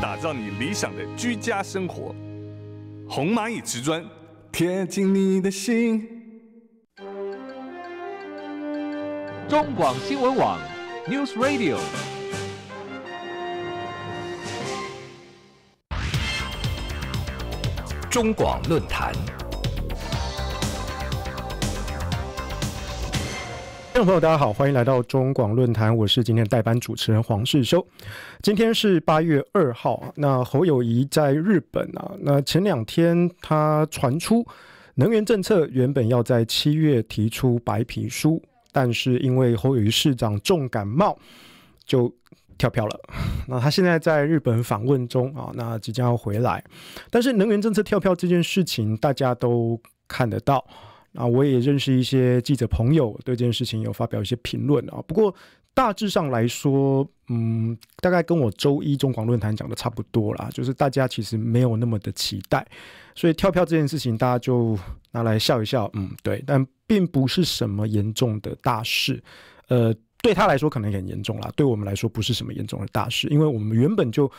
打造你理想的居家生活，红蚂蚁瓷砖贴近你的心。中广新闻网，News Radio，中广论坛。听众朋友，大家好，欢迎来到中广论坛，我是今天的代班主持人黄世修。今天是八月二号，那侯友谊在日本啊，那前两天他传出能源政策原本要在七月提出白皮书，但是因为侯友谊市长重感冒就跳票了。那他现在在日本访问中啊，那即将要回来，但是能源政策跳票这件事情，大家都看得到。啊，我也认识一些记者朋友，对这件事情有发表一些评论啊。不过大致上来说，嗯，大概跟我周一中广论坛讲的差不多啦。就是大家其实没有那么的期待，所以跳票这件事情，大家就拿来笑一笑。嗯，对，但并不是什么严重的大事。呃，对他来说可能很严重啦，对我们来说不是什么严重的大事，因为我们原本就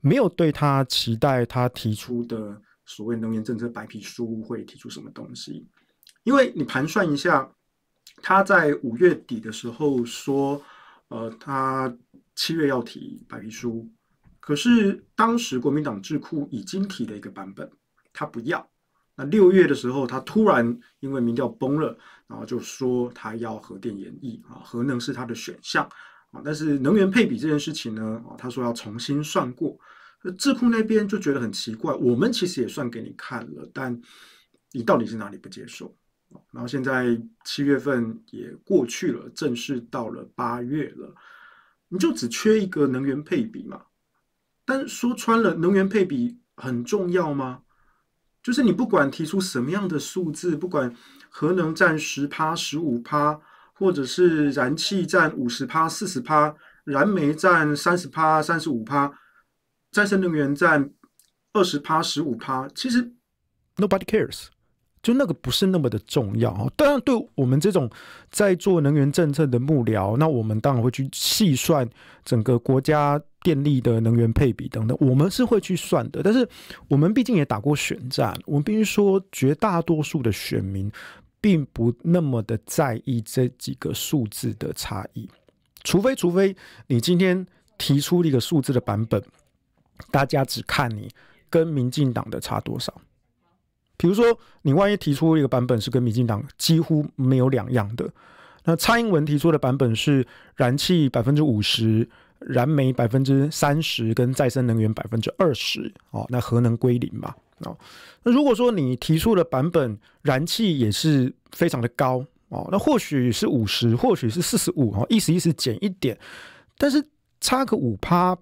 没有对他期待，他提出的所谓能源政策白皮书会提出什么东西。因为你盘算一下，他在五月底的时候说，呃，他七月要提白皮书，可是当时国民党智库已经提了一个版本，他不要。那六月的时候，他突然因为民调崩了，然后就说他要核电演义啊，核能是他的选项啊，但是能源配比这件事情呢，啊，他说要重新算过，智库那边就觉得很奇怪，我们其实也算给你看了，但你到底是哪里不接受？然后现在七月份也过去了，正式到了八月了，你就只缺一个能源配比嘛？但说穿了，能源配比很重要吗？就是你不管提出什么样的数字，不管核能占十趴、十五趴，或者是燃气占五十趴、四十趴，燃煤占三十趴、三十五趴，再生能源占二十趴、十五趴，其实 nobody cares。就那个不是那么的重要当然，对我们这种在做能源政策的幕僚，那我们当然会去细算整个国家电力的能源配比等等，我们是会去算的。但是我们毕竟也打过选战，我们必须说，绝大多数的选民并不那么的在意这几个数字的差异，除非除非你今天提出了一个数字的版本，大家只看你跟民进党的差多少。比如说，你万一提出一个版本是跟民进党几乎没有两样的，那蔡英文提出的版本是燃气百分之五十，燃煤百分之三十，跟再生能源百分之二十，哦，那核能归零嘛，哦，那如果说你提出的版本燃气也是非常的高，哦，那或许是五十，或许是四十五，哦，意思意思减一点，但是差个五趴，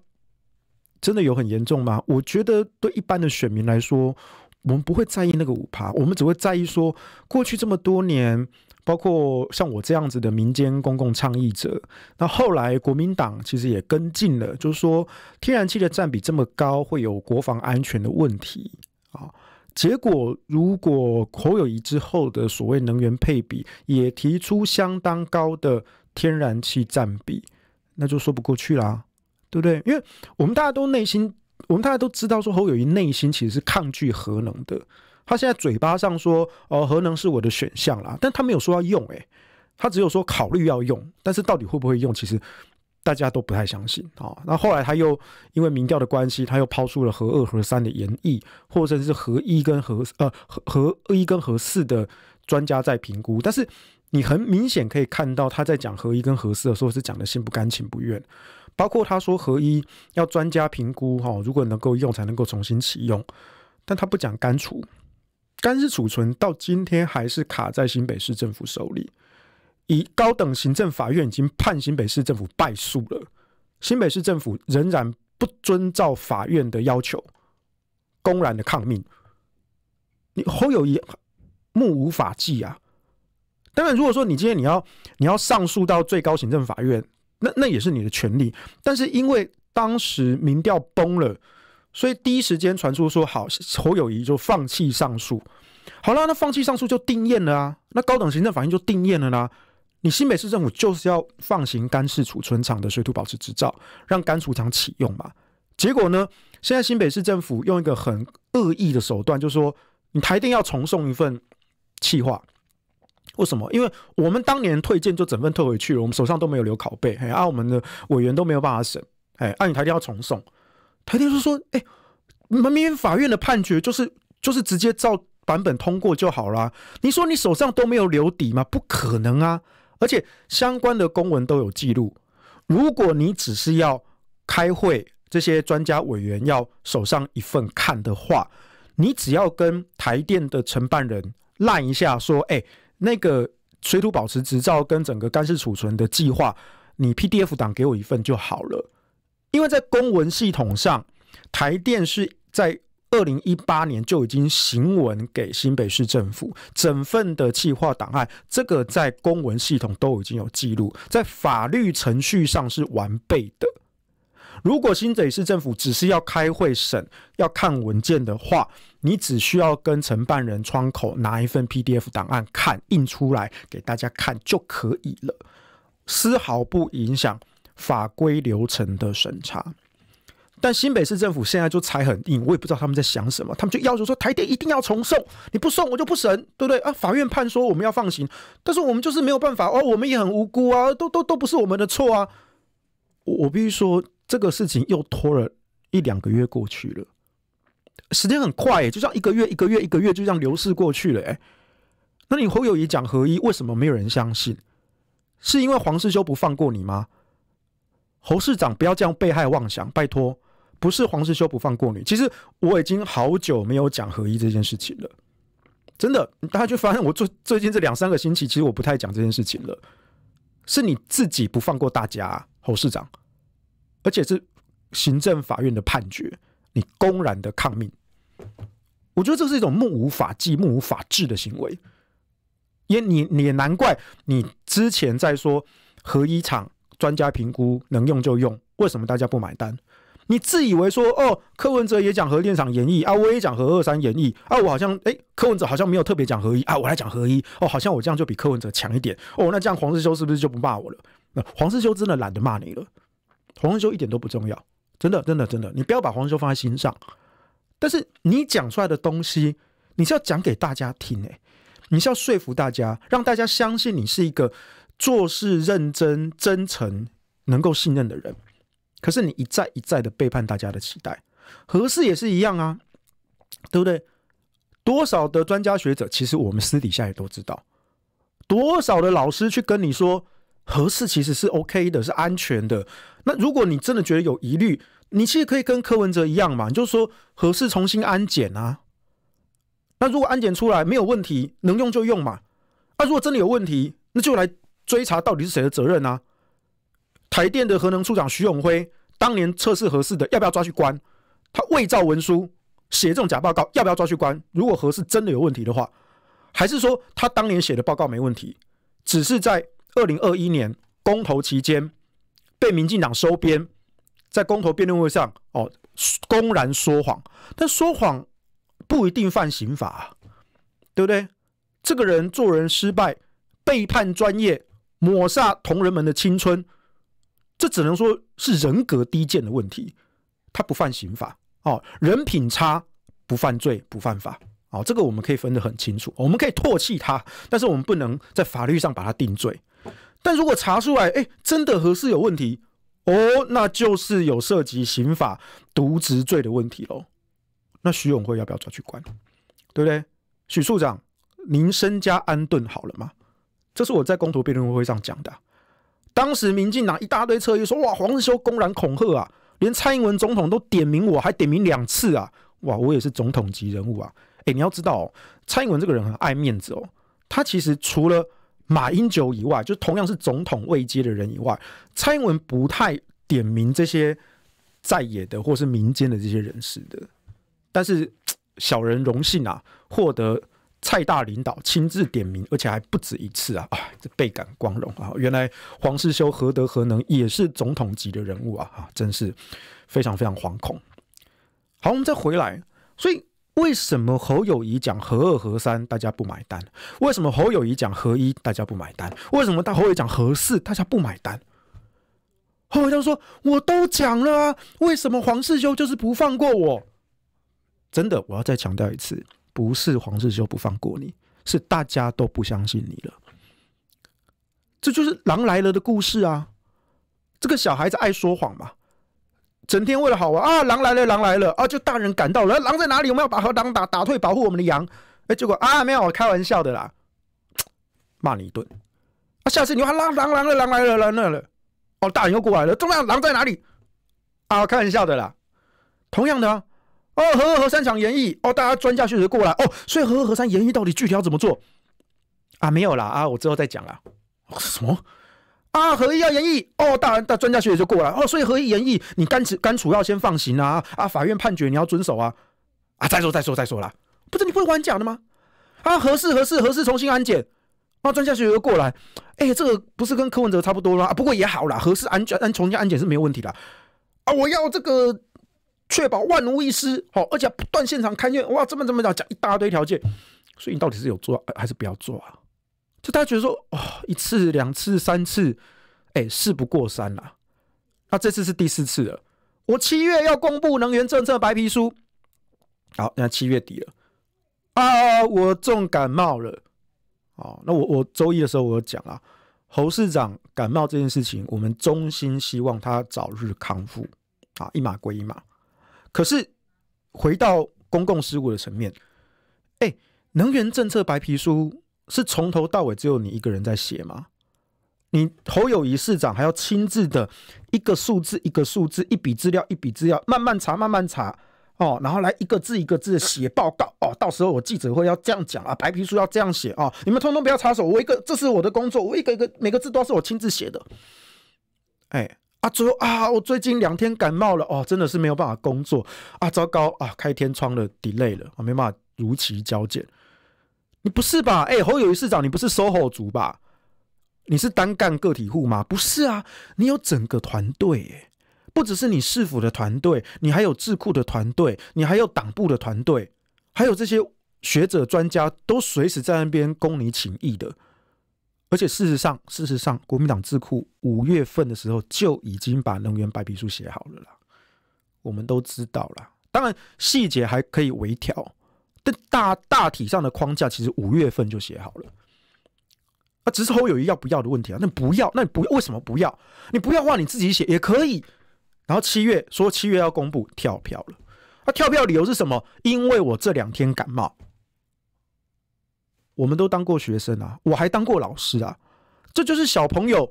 真的有很严重吗？我觉得对一般的选民来说。我们不会在意那个五趴，我们只会在意说，过去这么多年，包括像我这样子的民间公共倡议者，那后来国民党其实也跟进了，就是说天然气的占比这么高，会有国防安全的问题啊。结果如果侯友谊之后的所谓能源配比也提出相当高的天然气占比，那就说不过去啦，对不对？因为我们大家都内心。我们大家都知道，说侯友谊内心其实是抗拒核能的。他现在嘴巴上说，呃，核能是我的选项啦，但他没有说要用，诶，他只有说考虑要用，但是到底会不会用，其实大家都不太相信啊。那后来他又因为民调的关系，他又抛出了核二、核三的言意，或者是核一跟核呃核核一跟核四的专家在评估，但是你很明显可以看到，他在讲核一跟核四的时候是讲的心不甘情不愿。包括他说合一要专家评估哈，如果能够用才能够重新启用，但他不讲干储，干是储存到今天还是卡在新北市政府手里？以高等行政法院已经判新北市政府败诉了，新北市政府仍然不遵照法院的要求，公然的抗命，你好有一目无法纪啊！当然，如果说你今天你要你要上诉到最高行政法院。那那也是你的权利，但是因为当时民调崩了，所以第一时间传出说，好侯友谊就放弃上诉，好了，那放弃上诉就定验了啊，那高等行政法院就定验了啦。你新北市政府就是要放行甘氏储存厂的水土保持执照，让甘储厂启用嘛？结果呢，现在新北市政府用一个很恶意的手段，就说你台电要重送一份气划，为什么？因为我们当年退件就整份退回去了，我们手上都没有留拷贝，哎，我们的委员都没有办法审，哎，台电要重送。台电就说，哎，你们明明法院的判决就是就是直接照版本通过就好啦。你说你手上都没有留底吗？不可能啊！而且相关的公文都有记录。如果你只是要开会，这些专家委员要手上一份看的话，你只要跟台电的承办人烂一下说，哎。那个水土保持执照跟整个干湿储存的计划，你 PDF 档给我一份就好了。因为在公文系统上，台电是在二零一八年就已经行文给新北市政府整份的计划档案，这个在公文系统都已经有记录，在法律程序上是完备的。如果新北市政府只是要开会审要看文件的话，你只需要跟承办人窗口拿一份 PDF 档案看，印出来给大家看就可以了，丝毫不影响法规流程的审查。但新北市政府现在就裁很硬，我也不知道他们在想什么，他们就要求说台电一定要重送，你不送我就不审，对不对啊？法院判说我们要放行，但是我们就是没有办法哦，我们也很无辜啊，都都都不是我们的错啊。我必须说，这个事情又拖了一两个月过去了。时间很快欸，就像一个月、一个月、一个月，就这样流逝过去了。欸。那你侯友谊讲合一，为什么没有人相信？是因为黄世修不放过你吗？侯市长，不要这样被害妄想，拜托！不是黄世修不放过你，其实我已经好久没有讲合一这件事情了。真的，大家就发现我最最近这两三个星期，其实我不太讲这件事情了。是你自己不放过大家，侯市长，而且是行政法院的判决，你公然的抗命。我觉得这是一种目无法纪、目无法制的行为，也你也难怪你之前在说核一厂专家评估能用就用，为什么大家不买单？你自以为说哦，柯文哲也讲核电厂演绎啊，我也讲核二三演绎啊，我好像哎，柯文哲好像没有特别讲合一啊，我来讲合一哦，好像我这样就比柯文哲强一点哦，那这样黄世修是不是就不骂我了？那黄世修真的懒得骂你了，黄世修一点都不重要，真的真的真的，你不要把黄修放在心上。但是你讲出来的东西，你是要讲给大家听诶，你是要说服大家，让大家相信你是一个做事认真、真诚、能够信任的人。可是你一再一再的背叛大家的期待，合适也是一样啊，对不对？多少的专家学者，其实我们私底下也都知道，多少的老师去跟你说合适其实是 OK 的，是安全的。那如果你真的觉得有疑虑，你其实可以跟柯文哲一样嘛，就是说何事重新安检啊。那如果安检出来没有问题，能用就用嘛。那如果真的有问题，那就来追查到底是谁的责任啊。台电的核能处长徐永辉当年测试何事的，要不要抓去关？他伪造文书写这种假报告，要不要抓去关？如果何事真的有问题的话，还是说他当年写的报告没问题，只是在二零二一年公投期间被民进党收编？在公投辩论会上，哦，公然说谎，但说谎不一定犯刑法，对不对？这个人做人失败，背叛专业，抹杀同仁们的青春，这只能说是人格低贱的问题，他不犯刑法，哦，人品差不犯罪不犯法，哦，这个我们可以分得很清楚，我们可以唾弃他，但是我们不能在法律上把他定罪。但如果查出来，哎，真的合适有问题。哦，那就是有涉及刑法渎职罪的问题喽。那徐永辉要不要抓去关？对不对？许处长，您身家安顿好了吗？这是我在公投辩论会上讲的。当时民进党一大堆车友说：“哇，黄日修公然恐吓啊，连蔡英文总统都点名我，还点名两次啊！哇，我也是总统级人物啊！”哎，你要知道，蔡英文这个人很爱面子哦。他其实除了马英九以外，就同样是总统位阶的人以外，蔡英文不太点名这些在野的或是民间的这些人士的。但是小人荣幸啊，获得蔡大领导亲自点名，而且还不止一次啊啊，这倍感光荣啊！原来黄世修何德何能，也是总统级的人物啊啊，真是非常非常惶恐。好，我们再回来，所以。为什么侯友谊讲合二合三，大家不买单？为什么侯友谊讲合一，大家不买单？为什么大侯爷讲合四，大家不买单？侯爷就说：“我都讲了啊，为什么黄世修就是不放过我？”真的，我要再强调一次，不是黄世修不放过你，是大家都不相信你了。这就是狼来了的故事啊！这个小孩子爱说谎嘛，整天为了好玩啊，狼来了，狼来了啊！就大人赶到了，狼在哪里？我们要把和狼打打退，保护我们的羊。哎，结果啊，没有，开玩笑的啦，骂你一顿。啊，下次你还狼狼狼了，狼来了，狼来了！哦，大人又过来了，怎么样？狼在哪里？啊，开玩笑的啦。同样的，哦，和和三场演绎，哦，大家专家学者过来哦。所以和和三演绎到底具体要怎么做啊？没有啦啊，我之后再讲啦。什么？啊，合议要演绎，哦，大大专家学者就过来哦，所以合议演绎，你甘此甘楚要先放行啊啊！法院判决你要遵守啊啊！再说再说再说啦，不是你会玩假的吗？啊，合适合适合适，重新安检啊！专家学者又过来，哎，这个不是跟柯文哲差不多吗？不过也好啦，合适安检安重新安检是没有问题的啊！我要这个确保万无一失，好，而且不断现场勘验，哇，这么这么讲讲一大堆条件，所以你到底是有做还是不要做啊？就他觉得说，哦，一次、两次、三次，哎，事不过三啦。那这次是第四次了。我七月要公布能源政策白皮书，好，那七月底了。啊，我重感冒了。哦，那我我周一的时候我讲了，侯市长感冒这件事情，我们衷心希望他早日康复啊。一码归一码。可是回到公共事务的层面，哎，能源政策白皮书。是从头到尾只有你一个人在写吗？你侯友谊市长还要亲自的一个数字一个数字一笔资料一笔资料慢慢查慢慢查哦，然后来一个字一个字写报告哦，到时候我记者会要这样讲啊，白皮书要这样写哦，你们通通不要插手，我一个这是我的工作，我一个一个每个字都是我亲自写的。哎，阿朱啊，我最近两天感冒了哦，真的是没有办法工作啊，糟糕啊，开天窗了，delay 了我没办法如期交件。你不是吧？哎，侯友谊市长，你不是 SOHO 族吧？你是单干个体户吗？不是啊，你有整个团队，不只是你市府的团队，你还有智库的团队，你还有党部的团队，还有这些学者专家都随时在那边供你请意的。而且事实上，事实上，国民党智库五月份的时候就已经把能源白皮书写好了啦。我们都知道啦，当然细节还可以微调。但大大体上的框架其实五月份就写好了，啊，只是侯友谊要不要的问题啊？那不要，那你不为什么不要？你不要话你自己写也可以。然后七月说七月要公布跳票了，啊，跳票理由是什么？因为我这两天感冒。我们都当过学生啊，我还当过老师啊，这就是小朋友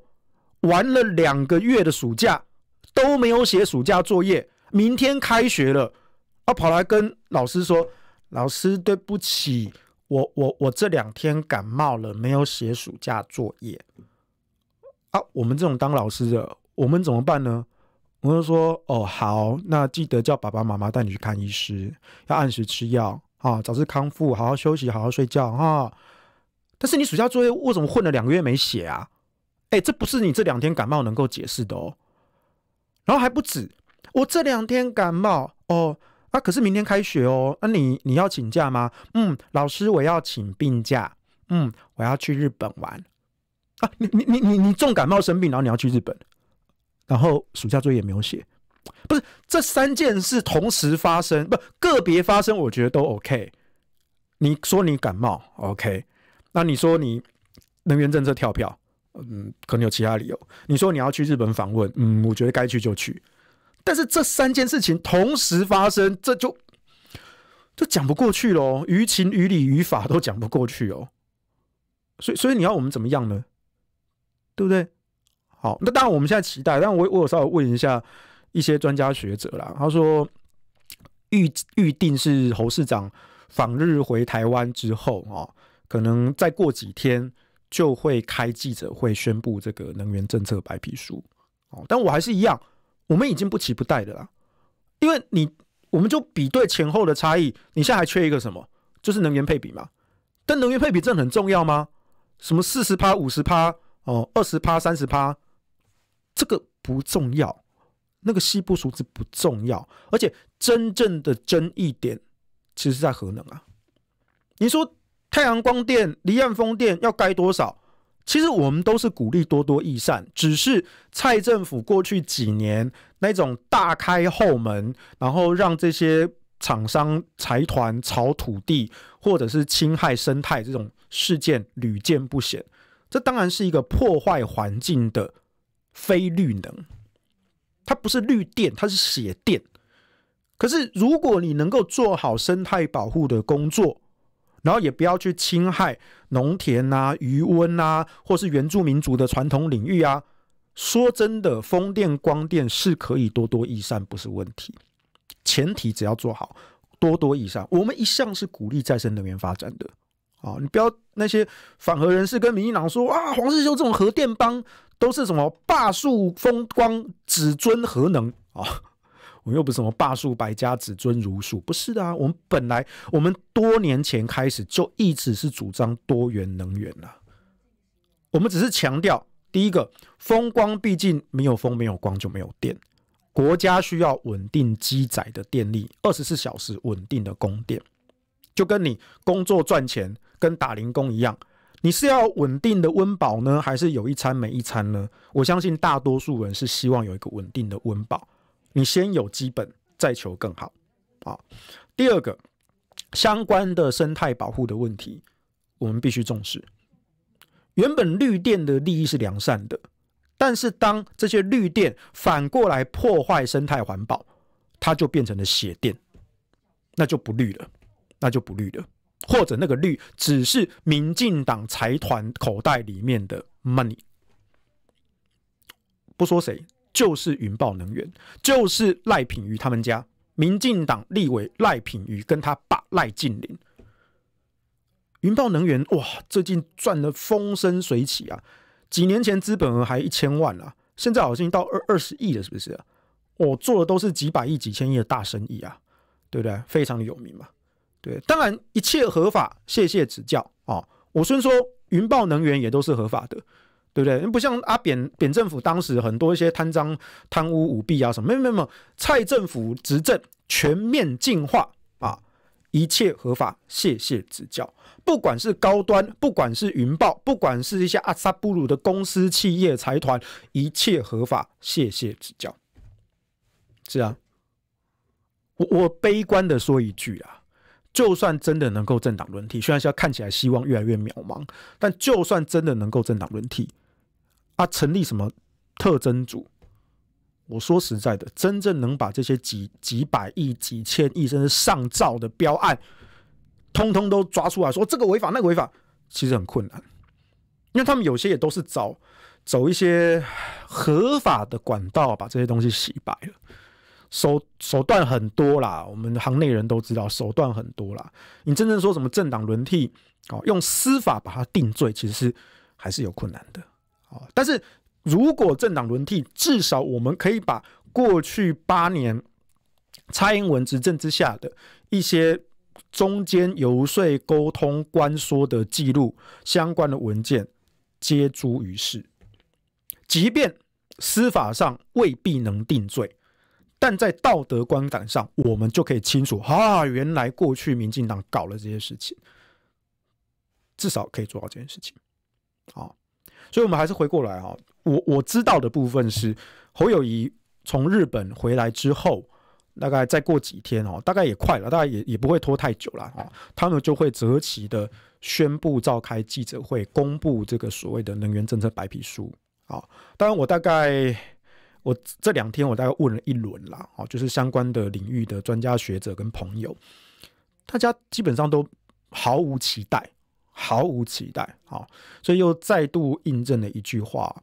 玩了两个月的暑假都没有写暑假作业，明天开学了，啊，跑来跟老师说。老师，对不起，我我我这两天感冒了，没有写暑假作业。啊，我们这种当老师的，我们怎么办呢？我就说，哦，好，那记得叫爸爸妈妈带你去看医师，要按时吃药啊，早日康复，好好休息，好好睡觉哈。但是你暑假作业为什么混了两个月没写啊？哎，这不是你这两天感冒能够解释的哦。然后还不止，我这两天感冒哦。啊！可是明天开学哦，那你你要请假吗？嗯，老师，我要请病假。嗯，我要去日本玩。啊！你你你你你重感冒生病，然后你要去日本，然后暑假作业没有写，不是这三件事同时发生，不个别发生，我觉得都 OK。你说你感冒 OK，那你说你能源政策跳票，嗯，可能有其他理由。你说你要去日本访问，嗯，我觉得该去就去。但是这三件事情同时发生，这就就讲不过去喽，于情于理于法都讲不过去哦。所以，所以你要我们怎么样呢？对不对？好，那当然我们现在期待。但我我有稍微问一下一些专家学者啦，他说预预定是侯市长访日回台湾之后啊，可能再过几天就会开记者会宣布这个能源政策白皮书哦。但我还是一样。我们已经不期不待的啦，因为你，我们就比对前后的差异。你现在还缺一个什么？就是能源配比嘛。但能源配比真的很重要吗？什么四十趴、五十趴、哦二十趴、三十趴，这个不重要。那个西部数字不重要。而且真正的争议点，其实是在核能啊。你说太阳光电、离岸风电要盖多少？其实我们都是鼓励多多益善，只是蔡政府过去几年那种大开后门，然后让这些厂商财团炒土地或者是侵害生态这种事件屡见不鲜。这当然是一个破坏环境的非绿能，它不是绿电，它是血电。可是如果你能够做好生态保护的工作，然后也不要去侵害农田呐、渔温呐，或是原住民族的传统领域啊。说真的，风电、光电是可以多多益善，不是问题。前提只要做好，多多益善。我们一向是鼓励再生能源发展的啊！你不要那些反核人士跟民进党说啊，黄世修这种核电帮都是什么霸树风光，只尊核能啊。我又不是什么霸数百家，只尊儒术，不是的啊！我们本来我们多年前开始就一直是主张多元能源啊。我们只是强调，第一个风光毕竟没有风，没有光就没有电。国家需要稳定积载的电力，二十四小时稳定的供电，就跟你工作赚钱跟打零工一样，你是要稳定的温饱呢，还是有一餐没一餐呢？我相信大多数人是希望有一个稳定的温饱。你先有基本，再求更好，啊。第二个，相关的生态保护的问题，我们必须重视。原本绿电的利益是良善的，但是当这些绿电反过来破坏生态环保，它就变成了邪电，那就不绿了，那就不绿了。或者那个绿只是民进党财团口袋里面的 money，不说谁。就是云豹能源，就是赖品瑜他们家，民进党立委赖品瑜跟他爸赖进林，云豹能源哇，最近赚的风生水起啊！几年前资本额还一千万啊，现在好像到二二十亿了，是不是啊？我做的都是几百亿、几千亿的大生意啊，对不对？非常的有名嘛，对，当然一切合法，谢谢指教啊！我虽然说云豹能源也都是合法的。对不对？不像阿扁扁政府当时很多一些贪赃、贪污、舞弊啊什么？没有没有。蔡政府执政全面净化啊，一切合法。谢谢指教。不管是高端，不管是云豹，不管是一些阿萨布鲁的公司、企业、财团，一切合法。谢谢指教。是啊，我我悲观的说一句啊，就算真的能够政党轮替，虽然是看起来希望越来越渺茫，但就算真的能够政党轮替。他成立什么特征组？我说实在的，真正能把这些几几百亿、几千亿甚至上兆的标案，通通都抓出来说这个违法、那个违法，其实很困难，因为他们有些也都是找走一些合法的管道，把这些东西洗白了。手手段很多啦，我们行内人都知道，手段很多啦。你真正说什么政党轮替，哦，用司法把它定罪，其实还是有困难的。啊！但是如果政党轮替，至少我们可以把过去八年蔡英文执政之下的一些中间游说、沟通、关说的记录相关的文件，皆诸于世。即便司法上未必能定罪，但在道德观感上，我们就可以清楚：啊，原来过去民进党搞了这些事情，至少可以做到这件事情。好。所以，我们还是回过来啊。我我知道的部分是，侯友谊从日本回来之后，大概再过几天哦，大概也快了，大概也也不会拖太久了哦。他们就会择期的宣布召开记者会，公布这个所谓的能源政策白皮书。好，当然我大概我这两天我大概问了一轮啦，哦，就是相关的领域的专家学者跟朋友，大家基本上都毫无期待。毫无期待，好，所以又再度印证了一句话：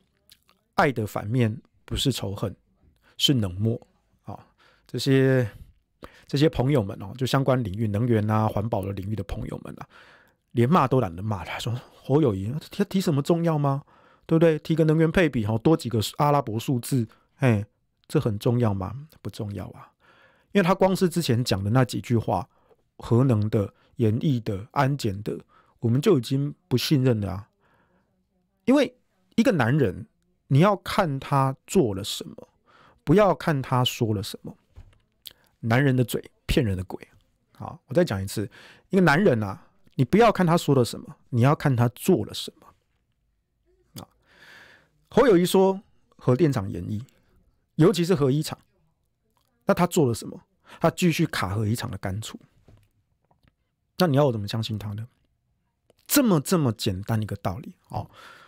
爱的反面不是仇恨，是冷漠。啊，这些这些朋友们哦，就相关领域能源啊、环保的领域的朋友们啊，连骂都懒得骂。他说：“侯友谊提提什么重要吗？对不对？提个能源配比，好多几个阿拉伯数字，哎，这很重要吗？不重要啊，因为他光是之前讲的那几句话，核能的、演绎的、安检的。”我们就已经不信任了啊！因为一个男人，你要看他做了什么，不要看他说了什么。男人的嘴，骗人的鬼。好，我再讲一次，一个男人啊，你不要看他说了什么，你要看他做了什么。啊，侯友谊说核电厂研一，尤其是核一厂，那他做了什么？他继续卡核一厂的干处。那你要我怎么相信他呢？这么这么简单一个道理哦，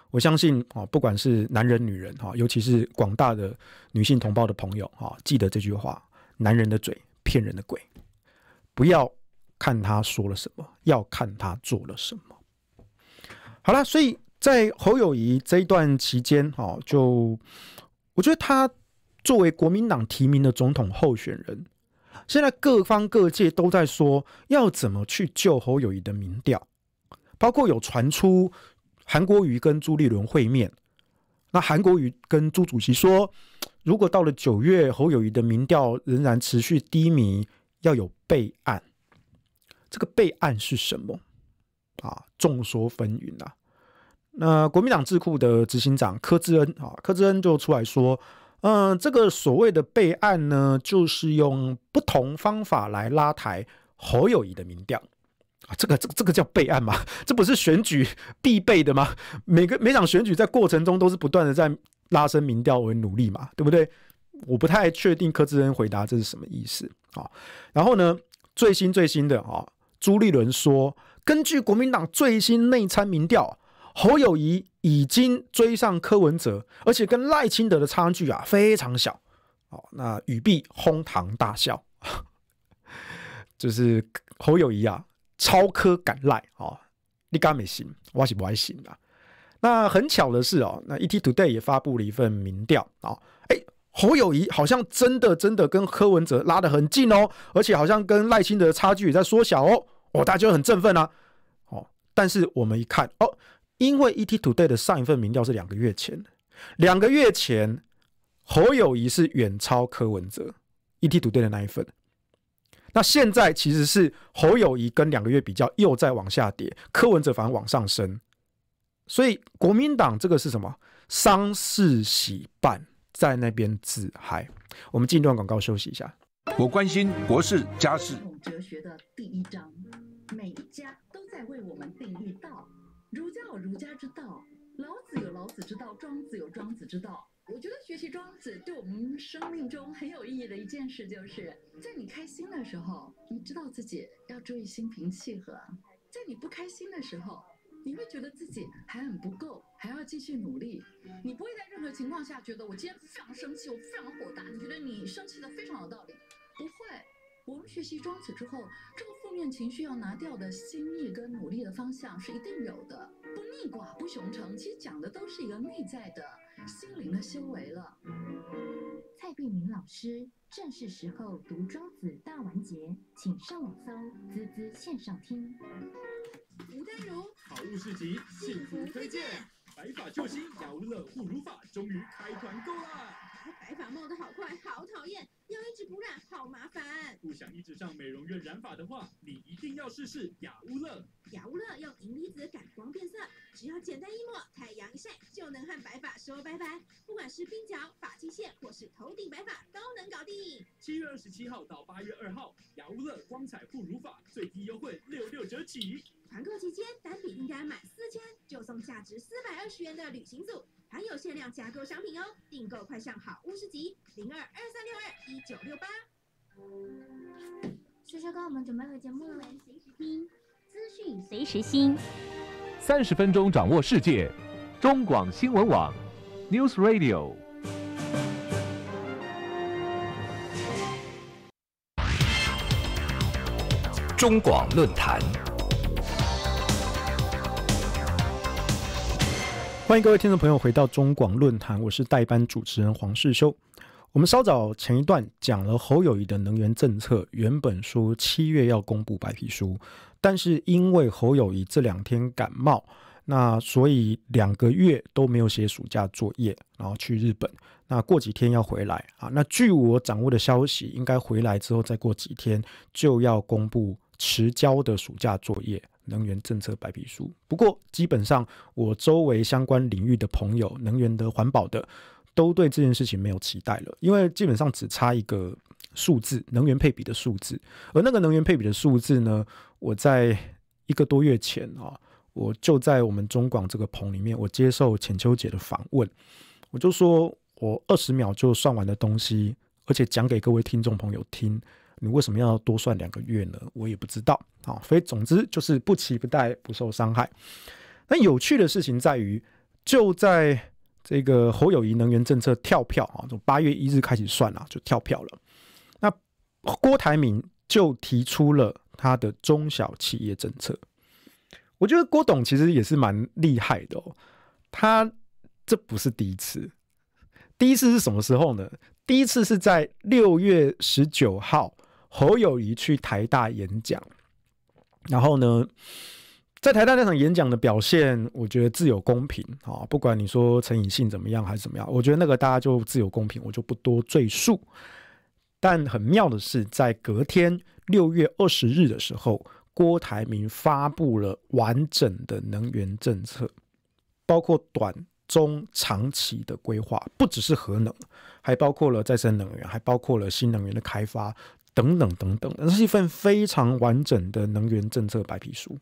我相信哦，不管是男人女人哈，尤其是广大的女性同胞的朋友哈，记得这句话：男人的嘴骗人的鬼，不要看他说了什么，要看他做了什么。好了，所以在侯友谊这一段期间哈，就我觉得他作为国民党提名的总统候选人，现在各方各界都在说要怎么去救侯友谊的民调。包括有传出韩国瑜跟朱立伦会面，那韩国瑜跟朱主席说，如果到了九月侯友谊的民调仍然持续低迷，要有备案。这个备案是什么？啊，众说纷纭啊。那国民党智库的执行长柯志恩啊，柯志恩就出来说，嗯，这个所谓的备案呢，就是用不同方法来拉抬侯友谊的民调。这个、这、个这个叫备案嘛？这不是选举必备的吗？每个每场选举在过程中都是不断的在拉升民调为努力嘛，对不对？我不太确定柯志恩回答这是什么意思啊？然后呢，最新最新的啊，朱立伦说，根据国民党最新内参民调，侯友谊已经追上柯文哲，而且跟赖清德的差距啊非常小。好，那语毕，哄堂大笑，就是侯友谊啊。超科敢赖啊？你敢没信？我是不爱信啊？那很巧的是哦，那 E T Today 也发布了一份民调啊，哎，侯友谊好像真的真的跟柯文哲拉得很近哦，而且好像跟赖清德的差距也在缩小哦，哦，大家就很振奋啊，哦，但是我们一看哦，因为 E T Today 的上一份民调是两个月前两个月前侯友谊是远超柯文哲，E T Today 的那一份。那现在其实是侯友谊跟两个月比较又在往下跌，柯文哲反而往上升，所以国民党这个是什么丧事喜办，在那边自嗨。我们进段广告休息一下。我关心国事家事。哲学的第一章，每一家都在为我们定义道。儒家有儒家之道，老子有老子之道，庄子有庄子之道。我觉得学习庄子对我们生命中很有意义的一件事，就是在你开心的时候，你知道自己要注意心平气和；在你不开心的时候，你会觉得自己还很不够，还要继续努力。你不会在任何情况下觉得我今天非常生气，我非常火大。你觉得你生气的非常有道理，不会。我们学习庄子之后，这个负面情绪要拿掉的心意跟努力的方向是一定有的。不逆寡，不雄成，其实讲的都是一个内在的心灵的修为了。蔡碧明老师，正是时候读庄子大完结，请上网搜“滋滋线上听”。吴丹如，好物市集幸福推荐，白发救星，小乐护如法，终于开团购了。白发冒得好快，好讨厌，要一直补染，好麻烦。不想一直上美容院染发的话，你一定要试试雅乌乐。雅乌乐用银离子感光变色，只要简单一抹，太阳一晒就能和白发说拜拜。不管是鬓角、发际线或是头顶白发，都能搞定。七月二十七号到八月二号，雅乌乐光彩护乳法最低优惠六六折起。团购期间单笔订单满四千就送价值四百二十元的旅行组。还有限量加购商品哦！订购快上好物市集零二二三六二一九六八。悄悄哥，我们准备回节目，了，随时听，资讯随时新。三十分钟掌握世界，中广新闻网，News Radio。中广论坛。欢迎各位听众朋友回到中广论坛，我是代班主持人黄世修。我们稍早前一段讲了侯友谊的能源政策，原本说七月要公布白皮书，但是因为侯友谊这两天感冒，那所以两个月都没有写暑假作业，然后去日本，那过几天要回来啊。那据我掌握的消息，应该回来之后再过几天就要公布迟交的暑假作业。能源政策白皮书。不过，基本上我周围相关领域的朋友，能源的、环保的，都对这件事情没有期待了，因为基本上只差一个数字，能源配比的数字。而那个能源配比的数字呢，我在一个多月前啊，我就在我们中广这个棚里面，我接受浅秋姐的访问，我就说我二十秒就算完的东西，而且讲给各位听众朋友听。你为什么要多算两个月呢？我也不知道啊。所以总之就是不期不待，不受伤害。那有趣的事情在于，就在这个侯友谊能源政策跳票啊，从八月一日开始算啊，就跳票了。那郭台铭就提出了他的中小企业政策。我觉得郭董其实也是蛮厉害的哦。他这不是第一次，第一次是什么时候呢？第一次是在六月十九号。侯友谊去台大演讲，然后呢，在台大那场演讲的表现，我觉得自有公平啊，不管你说陈以信怎么样还是怎么样，我觉得那个大家就自有公平，我就不多赘述。但很妙的是，在隔天六月二十日的时候，郭台铭发布了完整的能源政策，包括短、中、长期的规划，不只是核能，还包括了再生能源，还包括了新能源的开发。等等等等，那是一份非常完整的能源政策白皮书，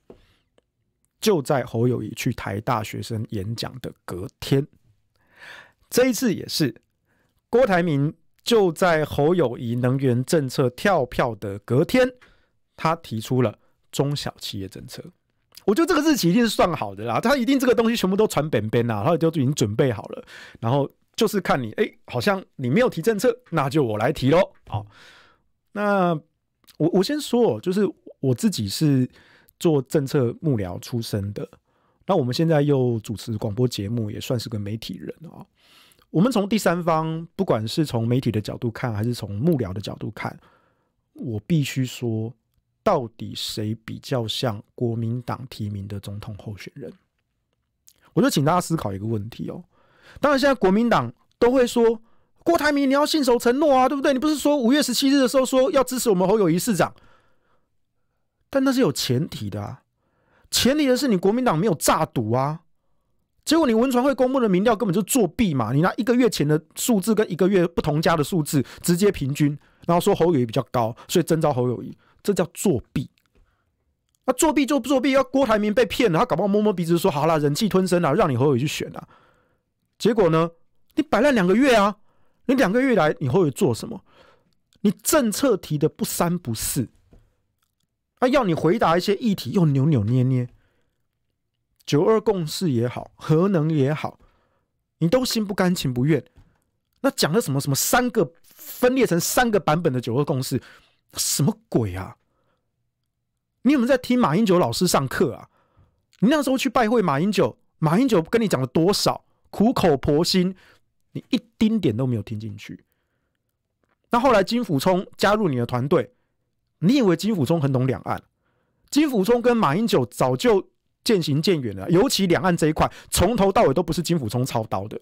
就在侯友谊去台大学生演讲的隔天。这一次也是，郭台铭就在侯友谊能源政策跳票的隔天，他提出了中小企业政策。我觉得这个日期一定是算好的啦，他一定这个东西全部都传本本啦，然后就已经准备好了，然后就是看你，哎，好像你没有提政策，那就我来提喽，好。那我我先说，就是我自己是做政策幕僚出身的。那我们现在又主持广播节目，也算是个媒体人啊。我们从第三方，不管是从媒体的角度看，还是从幕僚的角度看，我必须说，到底谁比较像国民党提名的总统候选人？我就请大家思考一个问题哦。当然，现在国民党都会说。郭台铭，你要信守承诺啊，对不对？你不是说五月十七日的时候说要支持我们侯友谊市长，但那是有前提的啊，前提的是你国民党没有诈赌啊。结果你文传会公布的民调根本就作弊嘛！你拿一个月前的数字跟一个月不同家的数字直接平均，然后说侯友谊比较高，所以征召侯友谊，这叫作弊。那作弊就作弊，要郭台铭被骗了，他搞不好摸摸鼻子说好了，忍气吞声了，让你侯友谊去选了？结果呢，你摆烂两个月啊！你两个月来，你后面做什么？你政策提的不三不四，啊，要你回答一些议题又扭扭捏捏。九二共识也好，核能也好，你都心不甘情不愿。那讲了什么什么三个分裂成三个版本的九二共识，什么鬼啊？你有没有在听马英九老师上课啊？你那时候去拜会马英九，马英九跟你讲了多少苦口婆心？一丁点都没有听进去。那后来金辅聪加入你的团队，你以为金辅聪很懂两岸？金辅聪跟马英九早就渐行渐远了，尤其两岸这一块，从头到尾都不是金辅聪操刀的。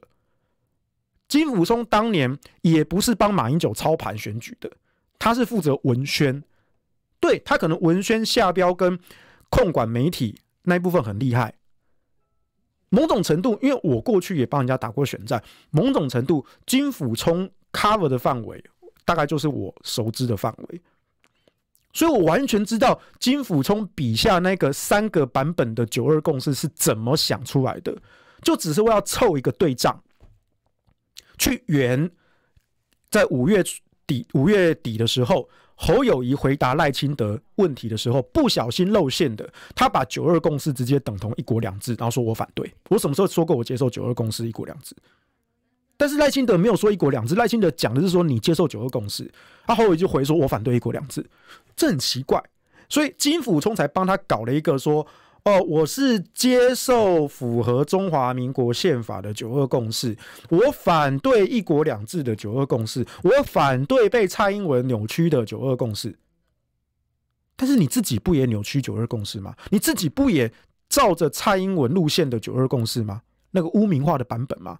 金辅聪当年也不是帮马英九操盘选举的，他是负责文宣，对他可能文宣下标跟控管媒体那一部分很厉害。某种程度，因为我过去也帮人家打过选战，某种程度金辅冲 cover 的范围，大概就是我熟知的范围，所以我完全知道金辅冲笔下那个三个版本的九二共识是怎么想出来的，就只是为了凑一个对仗，去圆在五月底五月底的时候。侯友谊回答赖清德问题的时候，不小心露馅的。他把九二共识直接等同一国两制，然后说我反对。我什么时候说过我接受九二共识、一国两制？但是赖清德没有说一国两制，赖清德讲的是说你接受九二共识。他侯友就回说，我反对一国两制，这很奇怪。所以金辅冲才帮他搞了一个说。哦，我是接受符合中华民国宪法的九二共识，我反对一国两制的九二共识，我反对被蔡英文扭曲的九二共识。但是你自己不也扭曲九二共识吗？你自己不也照着蔡英文路线的九二共识吗？那个污名化的版本吗？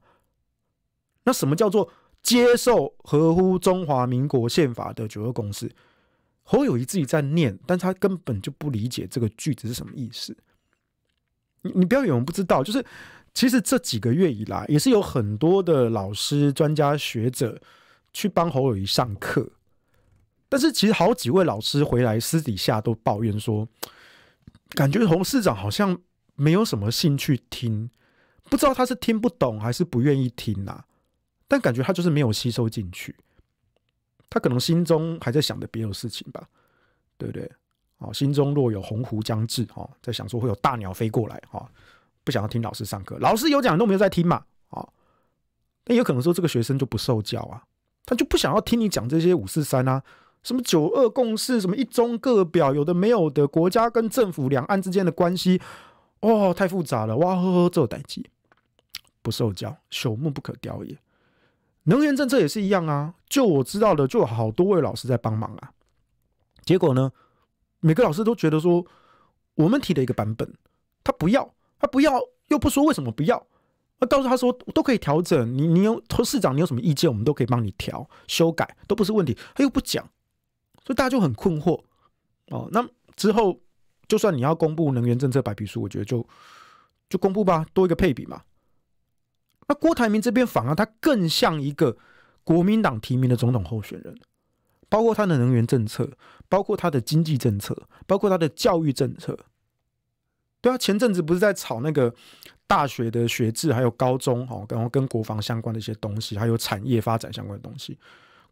那什么叫做接受合乎中华民国宪法的九二共识？侯友谊自己在念，但他根本就不理解这个句子是什么意思。你你不要以为我们不知道，就是其实这几个月以来，也是有很多的老师、专家学者去帮侯友谊上课，但是其实好几位老师回来私底下都抱怨说，感觉侯市长好像没有什么兴趣听，不知道他是听不懂还是不愿意听呐，但感觉他就是没有吸收进去，他可能心中还在想着别的事情吧，对不对？哦，心中若有鸿鹄将至，哦，在想说会有大鸟飞过来，哦，不想要听老师上课，老师有讲都没有在听嘛，哦，那有可能说这个学生就不受教啊，他就不想要听你讲这些五四三啊，什么九二共识，什么一中各表，有的没有的，国家跟政府两岸之间的关系，哦，太复杂了，哇呵呵，这代际不受教，朽木不可雕也。能源政策也是一样啊，就我知道的，就有好多位老师在帮忙啊，结果呢？每个老师都觉得说，我们提的一个版本，他不要，他不要，又不说为什么不要。那到时候他说都可以调整，你你有说市长你有什么意见，我们都可以帮你调修改，都不是问题。他又不讲，所以大家就很困惑。哦，那之后就算你要公布能源政策白皮书，我觉得就就公布吧，多一个配比嘛。那郭台铭这边反而他更像一个国民党提名的总统候选人。包括他的能源政策，包括他的经济政策，包括他的教育政策。对啊，前阵子不是在炒那个大学的学制，还有高中，哈，然后跟国防相关的一些东西，还有产业发展相关的东西。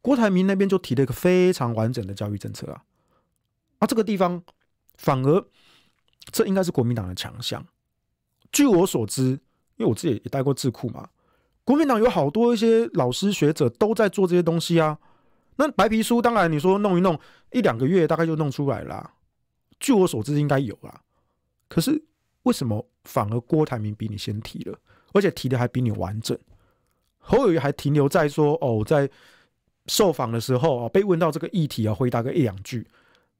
郭台铭那边就提了一个非常完整的教育政策啊，啊，这个地方反而这应该是国民党的强项。据我所知，因为我自己也待过智库嘛，国民党有好多一些老师学者都在做这些东西啊。那白皮书当然，你说弄一弄一两个月，大概就弄出来了。据我所知，应该有啦。可是为什么反而郭台铭比你先提了，而且提的还比你完整？侯友谊还停留在说：“哦，在受访的时候啊，被问到这个议题啊，回答个一两句。”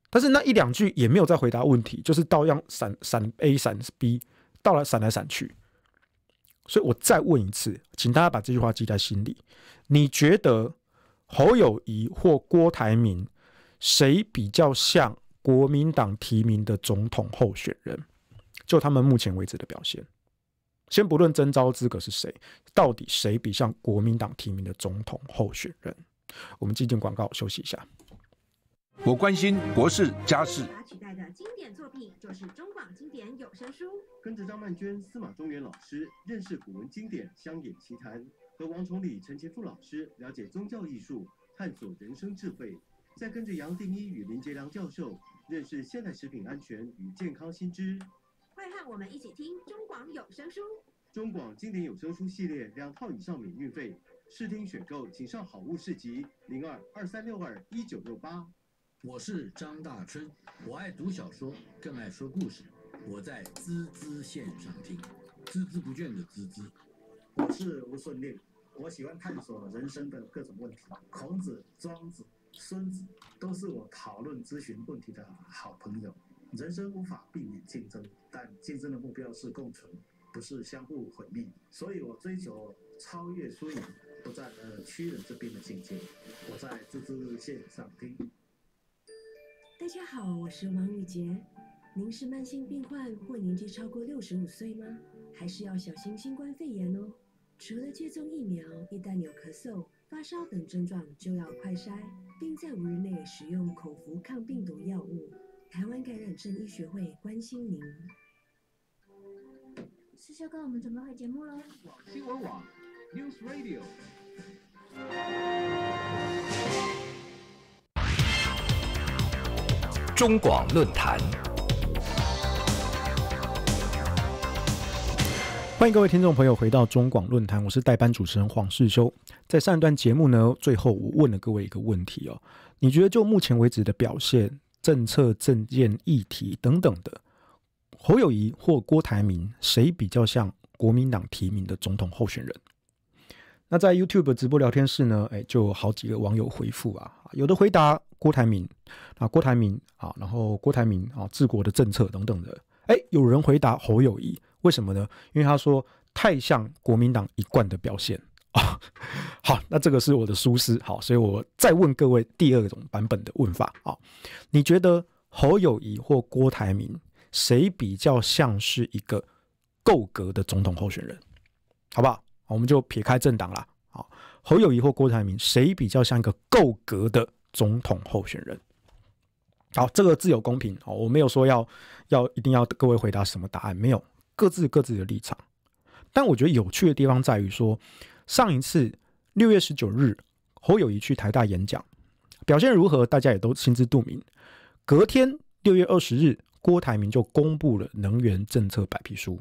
但是那一两句也没有再回答问题，就是到样闪闪 A 闪 B，到了闪来闪去。所以我再问一次，请大家把这句话记在心里：你觉得？侯友谊或郭台铭，谁比较像国民党提名的总统候选人？就他们目前为止的表现，先不论征召资格是谁，到底谁比像国民党提名的总统候选人？我们计件广告休息一下。我关心国事家事。无取代的经典作品就是中广经典有声书，跟着张曼娟、司马中原老师认识古文经典《乡野奇谈》。和王崇礼、陈杰富老师了解宗教艺术，探索人生智慧；再跟着杨定一与林杰良教授认识现代食品安全与健康新知。快和我们一起听中广有声书，中广经典有声书系列两套以上免运费，试听选购请上好物市集零二二三六二一九六八。我是张大春，我爱读小说，更爱说故事。我在滋滋线上听，孜孜不倦的滋滋。我是吴顺利，我喜欢探索人生的各种问题。孔子、庄子、孙子都是我讨论咨询问题的好朋友。人生无法避免竞争，但竞争的目标是共存，不是相互毁灭。所以，我追求超越输赢，不在而屈人之边的境界。我在滋治线上听。大家好，我是王宇杰。您是慢性病患或年纪超过六十五岁吗？还是要小心新冠肺炎哦。除了接种疫苗，一旦有咳嗽、发烧等症状，就要快筛，并在五日内使用口服抗病毒药物。台湾感染症医学会关心您。师修哥，我们准备回节目喽。新闻网，News Radio。中广论坛。欢迎各位听众朋友回到中广论坛，我是代班主持人黄世修。在上一段节目呢，最后我问了各位一个问题哦：你觉得就目前为止的表现、政策、政见、议题等等的，侯友谊或郭台铭，谁比较像国民党提名的总统候选人？那在 YouTube 直播聊天室呢？哎，就有好几个网友回复啊，有的回答郭台铭，啊郭台铭啊，然后郭台铭啊治国的政策等等的，哎，有人回答侯友谊。为什么呢？因为他说太像国民党一贯的表现啊。好，那这个是我的疏失。好，所以我再问各位第二种版本的问法啊，你觉得侯友谊或郭台铭谁比较像是一个够格的总统候选人？好不好？我们就撇开政党了啊。侯友谊或郭台铭谁比较像一个够格的总统候选人？好，这个自有公平哦，我没有说要要一定要各位回答什么答案，没有。各自各自的立场，但我觉得有趣的地方在于说，上一次六月十九日侯友谊去台大演讲，表现如何，大家也都心知肚明。隔天六月二十日，郭台铭就公布了能源政策白皮书，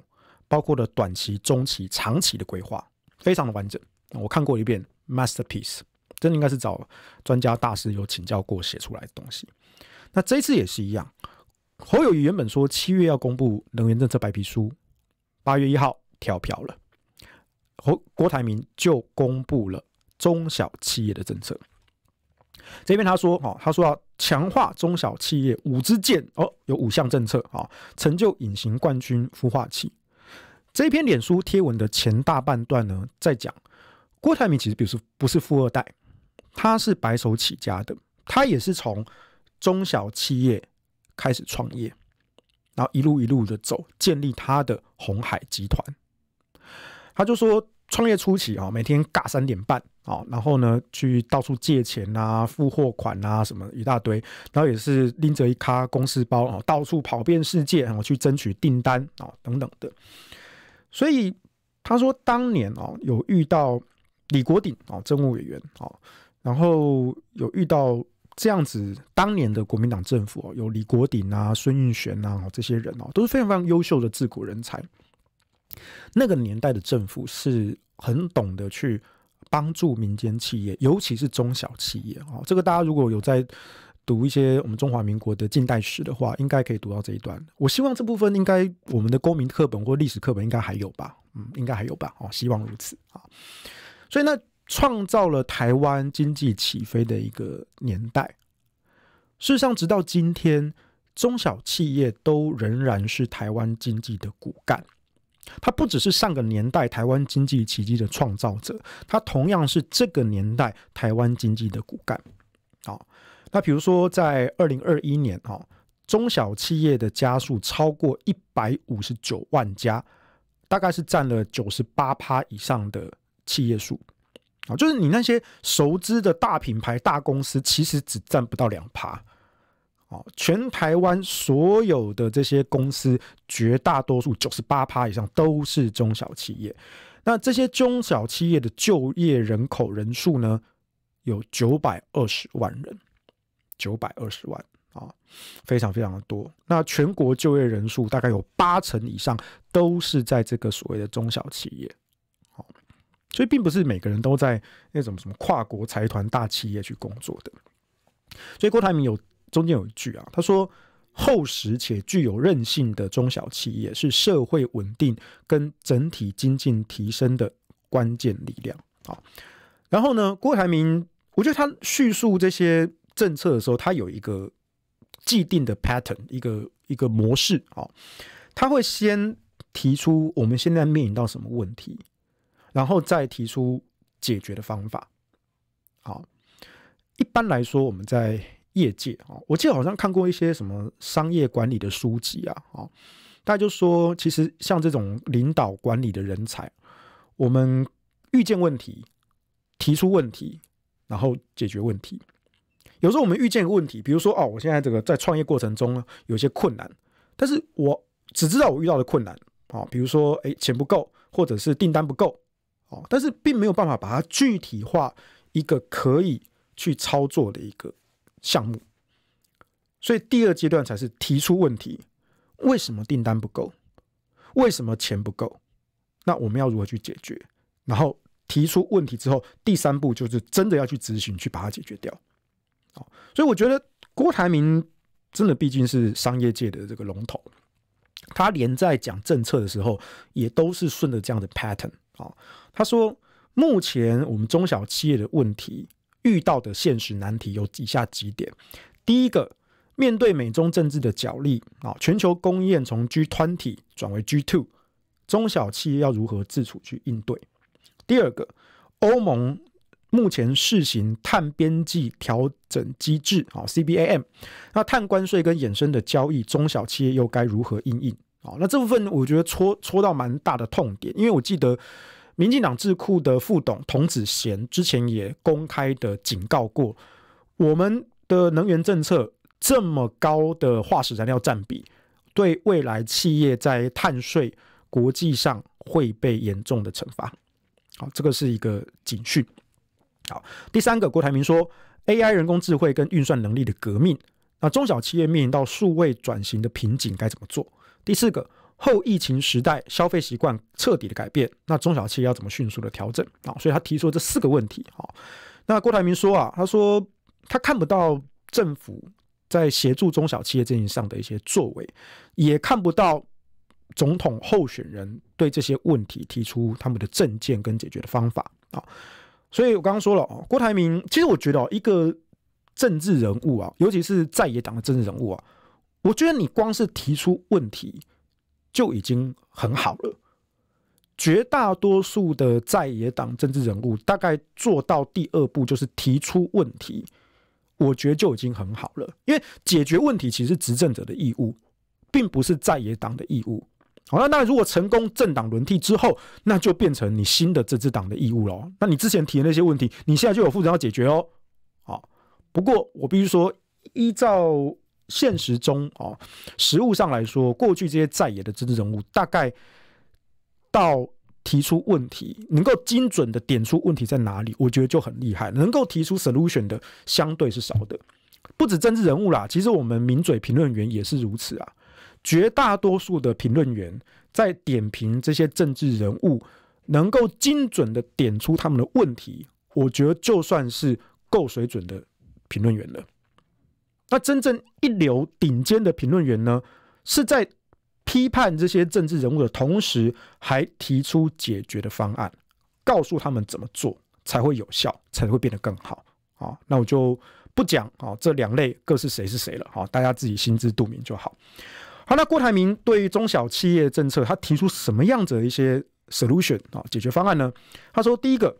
包括了短期、中期、长期的规划，非常的完整。我看过一遍，masterpiece，这应该是找专家大师有请教过写出来的东西。那这次也是一样，侯友谊原本说七月要公布能源政策白皮书。八月一号调票了，和郭台铭就公布了中小企业的政策。这篇他说哦，他说要强化中小企业五支箭哦，有五项政策哦，成就隐形冠军孵化器。这篇脸书贴文的前大半段呢，在讲郭台铭其实，比如说不是富二代，他是白手起家的，他也是从中小企业开始创业。然后一路一路的走，建立他的红海集团。他就说，创业初期啊，每天尬三点半啊，然后呢，去到处借钱啊、付货款啊，什么一大堆。然后也是拎着一卡公司包啊，到处跑遍世界啊，去争取订单啊，等等的。所以他说，当年啊，有遇到李国鼎啊，政务委员啊，然后有遇到。这样子，当年的国民党政府有李国鼎啊、孙运璇啊这些人哦，都是非常非常优秀的治国人才。那个年代的政府是很懂得去帮助民间企业，尤其是中小企业哦。这个大家如果有在读一些我们中华民国的近代史的话，应该可以读到这一段。我希望这部分应该我们的公民课本或历史课本应该还有吧？嗯，应该还有吧？哦，希望如此啊。所以呢。创造了台湾经济起飞的一个年代。事实上，直到今天，中小企业都仍然是台湾经济的骨干。它不只是上个年代台湾经济奇迹的创造者，它同样是这个年代台湾经济的骨干。好，那比如说在二零二一年啊，中小企业的家数超过一百五十九万家，大概是占了九十八趴以上的企业数。啊，就是你那些熟知的大品牌、大公司，其实只占不到两趴。哦，全台湾所有的这些公司，绝大多数九十八趴以上都是中小企业。那这些中小企业的就业人口人数呢，有九百二十万人，九百二十万啊，非常非常的多。那全国就业人数大概有八成以上都是在这个所谓的中小企业。所以，并不是每个人都在那种什么跨国财团大企业去工作的。所以，郭台铭有中间有一句啊，他说：“厚实且具有韧性的中小企业是社会稳定跟整体经济提升的关键力量。”好，然后呢，郭台铭，我觉得他叙述这些政策的时候，他有一个既定的 pattern，一个一个模式啊，他会先提出我们现在面临到什么问题。然后再提出解决的方法。好，一般来说，我们在业界啊，我记得好像看过一些什么商业管理的书籍啊，啊，大家就说，其实像这种领导管理的人才，我们遇见问题，提出问题，然后解决问题。有时候我们遇见个问题，比如说哦，我现在这个在创业过程中呢，有些困难，但是我只知道我遇到的困难啊，比如说哎，钱不够，或者是订单不够。但是并没有办法把它具体化，一个可以去操作的一个项目，所以第二阶段才是提出问题：为什么订单不够？为什么钱不够？那我们要如何去解决？然后提出问题之后，第三步就是真的要去执行，去把它解决掉。哦，所以我觉得郭台铭真的毕竟是商业界的这个龙头，他连在讲政策的时候，也都是顺着这样的 pattern。好，他说，目前我们中小企业的问题遇到的现实难题有以下几点：第一个，面对美中政治的角力，啊，全球供应链从 G 团体转为 G two，中小企业要如何自处去应对？第二个，欧盟目前试行碳边际调整机制，啊，CBAM，那碳关税跟衍生的交易，中小企业又该如何应应？好，那这部分我觉得戳戳到蛮大的痛点，因为我记得民进党智库的副董童子贤之前也公开的警告过，我们的能源政策这么高的化石燃料占比，对未来企业在碳税国际上会被严重的惩罚。好，这个是一个警讯。好，第三个，郭台铭说，AI 人工智能跟运算能力的革命，那中小企业面临到数位转型的瓶颈，该怎么做？第四个，后疫情时代消费习惯彻底的改变，那中小企业要怎么迅速的调整啊？所以他提出这四个问题啊。那郭台铭说啊，他说他看不到政府在协助中小企业经营上的一些作为，也看不到总统候选人对这些问题提出他们的政见跟解决的方法啊。所以我刚刚说了哦，郭台铭其实我觉得哦，一个政治人物啊，尤其是在野党的政治人物啊。我觉得你光是提出问题就已经很好了。绝大多数的在野党政治人物，大概做到第二步就是提出问题，我觉得就已经很好了。因为解决问题其实执政者的义务，并不是在野党的义务。好了，那如果成功政党轮替之后，那就变成你新的这支党的义务了。那你之前提的那些问题，你现在就有负责要解决哦。好，不过我必须说，依照。现实中哦，实物上来说，过去这些在野的政治人物，大概到提出问题，能够精准的点出问题在哪里，我觉得就很厉害。能够提出 solution 的，相对是少的。不止政治人物啦，其实我们名嘴评论员也是如此啊。绝大多数的评论员在点评这些政治人物，能够精准的点出他们的问题，我觉得就算是够水准的评论员了。那真正一流顶尖的评论员呢，是在批判这些政治人物的同时，还提出解决的方案，告诉他们怎么做才会有效，才会变得更好。啊，那我就不讲啊，这两类各是谁是谁了，啊，大家自己心知肚明就好。好，那郭台铭对于中小企业政策，他提出什么样子的一些 solution 啊解决方案呢？他说，第一个，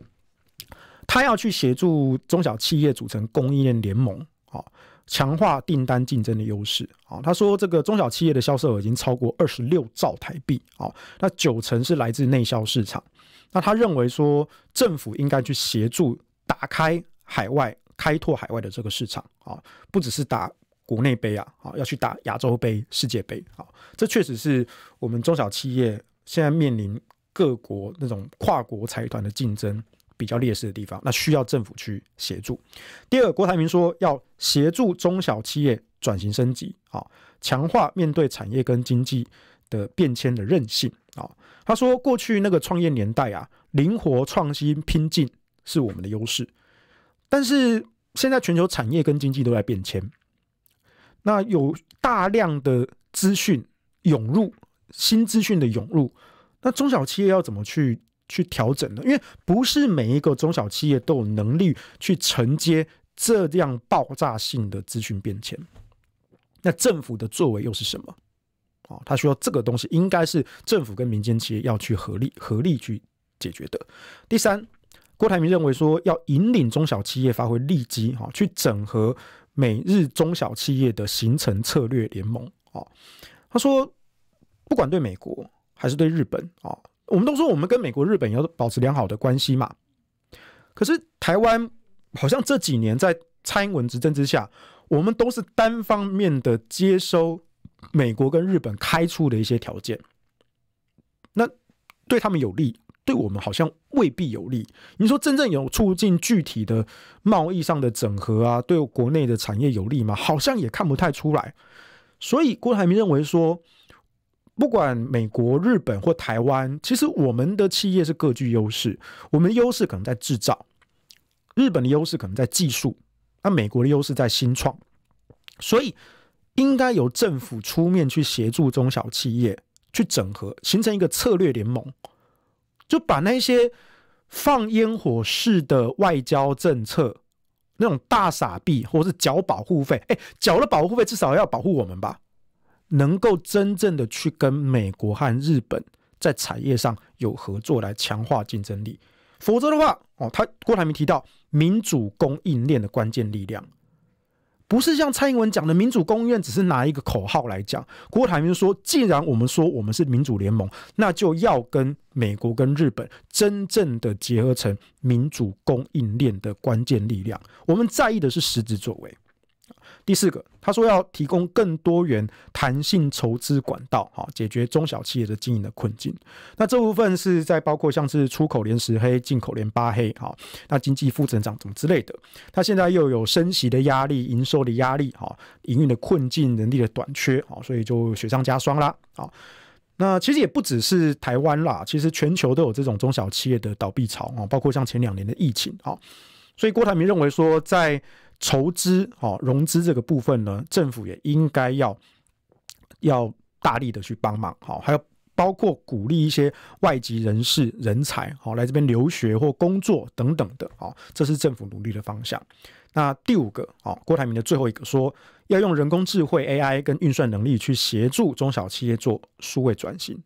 他要去协助中小企业组成供应链联盟，啊。强化订单竞争的优势啊，他说这个中小企业的销售额已经超过二十六兆台币啊，那九成是来自内销市场。那他认为说政府应该去协助打开海外、开拓海外的这个市场啊，不只是打国内杯啊好要去打亚洲杯、世界杯啊，这确实是我们中小企业现在面临各国那种跨国财团的竞争。比较劣势的地方，那需要政府去协助。第二，郭台铭说要协助中小企业转型升级，啊，强化面对产业跟经济的变迁的韧性啊。他说，过去那个创业年代啊，灵活创新拼劲是我们的优势，但是现在全球产业跟经济都在变迁，那有大量的资讯涌入，新资讯的涌入，那中小企业要怎么去？去调整的，因为不是每一个中小企业都有能力去承接这样爆炸性的资讯变迁。那政府的作为又是什么？哦，他说这个东西，应该是政府跟民间企业要去合力合力去解决的。第三，郭台铭认为说，要引领中小企业发挥利基，哈，去整合美日中小企业的形成策略联盟。哦，他说，不管对美国还是对日本，哦，我们都说我们跟美国、日本要保持良好的关系嘛，可是台湾好像这几年在蔡英文执政之下，我们都是单方面的接收美国跟日本开出的一些条件，那对他们有利，对我们好像未必有利。你说真正有促进具体的贸易上的整合啊，对国内的产业有利吗？好像也看不太出来。所以郭台铭认为说。不管美国、日本或台湾，其实我们的企业是各具优势。我们的优势可能在制造，日本的优势可能在技术，那美国的优势在新创。所以，应该由政府出面去协助中小企业去整合，形成一个策略联盟，就把那些放烟火式的外交政策，那种大傻逼，或是缴保护费，哎，缴了保护费至少要保护我们吧。能够真正的去跟美国和日本在产业上有合作，来强化竞争力。否则的话，哦，他郭台铭提到民主供应链的关键力量，不是像蔡英文讲的民主供应链只是拿一个口号来讲。郭台铭说，既然我们说我们是民主联盟，那就要跟美国跟日本真正的结合成民主供应链的关键力量。我们在意的是实质作为。第四个，他说要提供更多元弹性筹资管道，哈，解决中小企业的经营的困境。那这部分是在包括像是出口连十黑、进口连八黑，哈，那经济负增长怎么之类的。那现在又有升息的压力、营收的压力，哈，营运的困境、人力的短缺，哈，所以就雪上加霜啦，啊。那其实也不只是台湾啦，其实全球都有这种中小企业的倒闭潮啊，包括像前两年的疫情啊。所以郭台铭认为说，在筹资哦，融资这个部分呢，政府也应该要要大力的去帮忙好，还有包括鼓励一些外籍人士人才好来这边留学或工作等等的，好，这是政府努力的方向。那第五个哦，郭台铭的最后一个说要用人工智慧 AI 跟运算能力去协助中小企业做数位转型。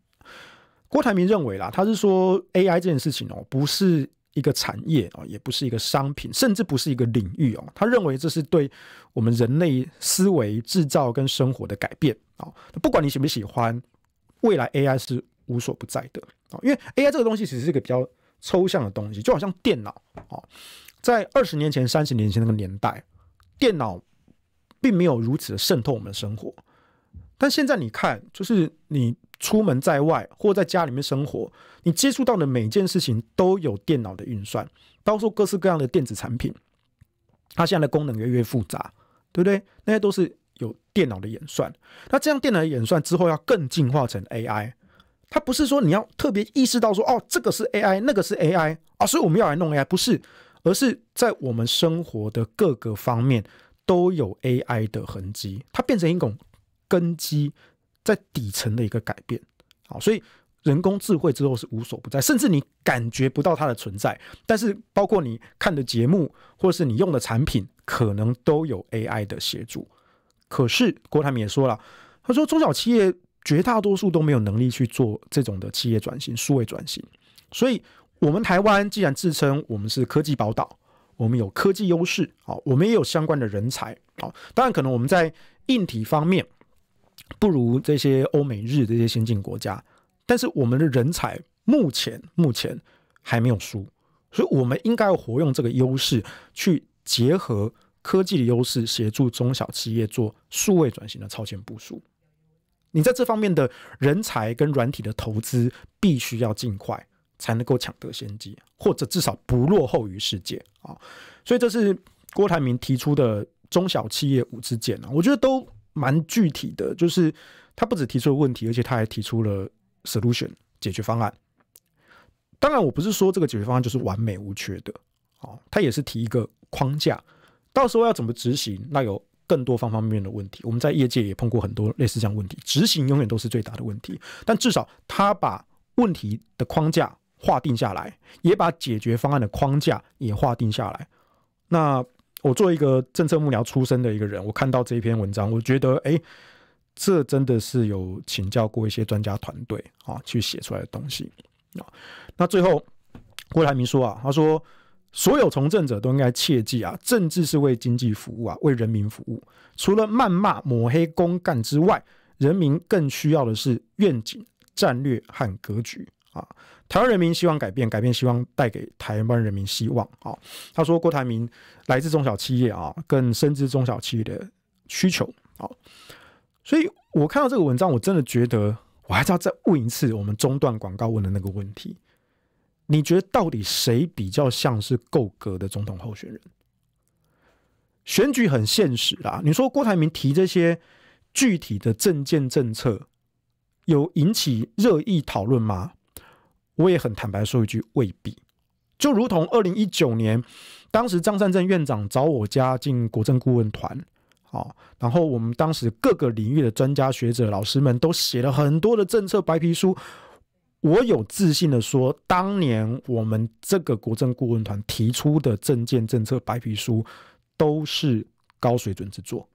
郭台铭认为啦，他是说 AI 这件事情哦，不是。一个产业啊，也不是一个商品，甚至不是一个领域哦。他认为这是对我们人类思维、制造跟生活的改变啊。不管你喜不喜欢，未来 AI 是无所不在的啊。因为 AI 这个东西其实是一个比较抽象的东西，就好像电脑啊，在二十年前、三十年前那个年代，电脑并没有如此的渗透我们的生活。但现在你看，就是你出门在外或在家里面生活，你接触到的每件事情都有电脑的运算，包括各式各样的电子产品，它现在的功能越来越复杂，对不对？那些都是有电脑的演算。那这样电脑演算之后，要更进化成 AI，它不是说你要特别意识到说哦，这个是 AI，那个是 AI 啊，所以我们要来弄 AI，不是，而是在我们生活的各个方面都有 AI 的痕迹，它变成一种。根基在底层的一个改变，好，所以人工智慧之后是无所不在，甚至你感觉不到它的存在，但是包括你看的节目或是你用的产品，可能都有 AI 的协助。可是郭台铭也说了，他说中小企业绝大多数都没有能力去做这种的企业转型、数位转型，所以我们台湾既然自称我们是科技宝岛，我们有科技优势，好，我们也有相关的人才，好，当然可能我们在硬体方面。不如这些欧美日这些先进国家，但是我们的人才目前目前还没有输，所以我们应该活用这个优势，去结合科技的优势，协助中小企业做数位转型的超前部署。你在这方面的人才跟软体的投资，必须要尽快才能够抢得先机，或者至少不落后于世界啊！所以这是郭台铭提出的中小企业五支箭啊，我觉得都。蛮具体的，就是他不止提出了问题，而且他还提出了 solution 解决方案。当然，我不是说这个解决方案就是完美无缺的，哦，他也是提一个框架，到时候要怎么执行，那有更多方方面面的问题。我们在业界也碰过很多类似这样问题，执行永远都是最大的问题。但至少他把问题的框架划定下来，也把解决方案的框架也划定下来。那我作为一个政策幕僚出身的一个人，我看到这一篇文章，我觉得，哎，这真的是有请教过一些专家团队啊，去写出来的东西啊。那最后，郭台铭说啊，他说，所有从政者都应该切记啊，政治是为经济服务啊，为人民服务。除了谩骂、抹黑、公干之外，人民更需要的是愿景、战略和格局啊。台湾人民希望改变，改变希望带给台湾人民希望。啊，他说郭台铭来自中小企业啊，更深知中小企业的需求。好，所以我看到这个文章，我真的觉得我还是要再问一次我们中断广告问的那个问题：你觉得到底谁比较像是够格的总统候选人？选举很现实啦。你说郭台铭提这些具体的政见政策，有引起热议讨论吗？我也很坦白说一句，未必。就如同二零一九年，当时张善政院长找我家进国政顾问团，好，然后我们当时各个领域的专家学者、老师们都写了很多的政策白皮书。我有自信的说，当年我们这个国政顾问团提出的政见、政策白皮书都是高水准之作。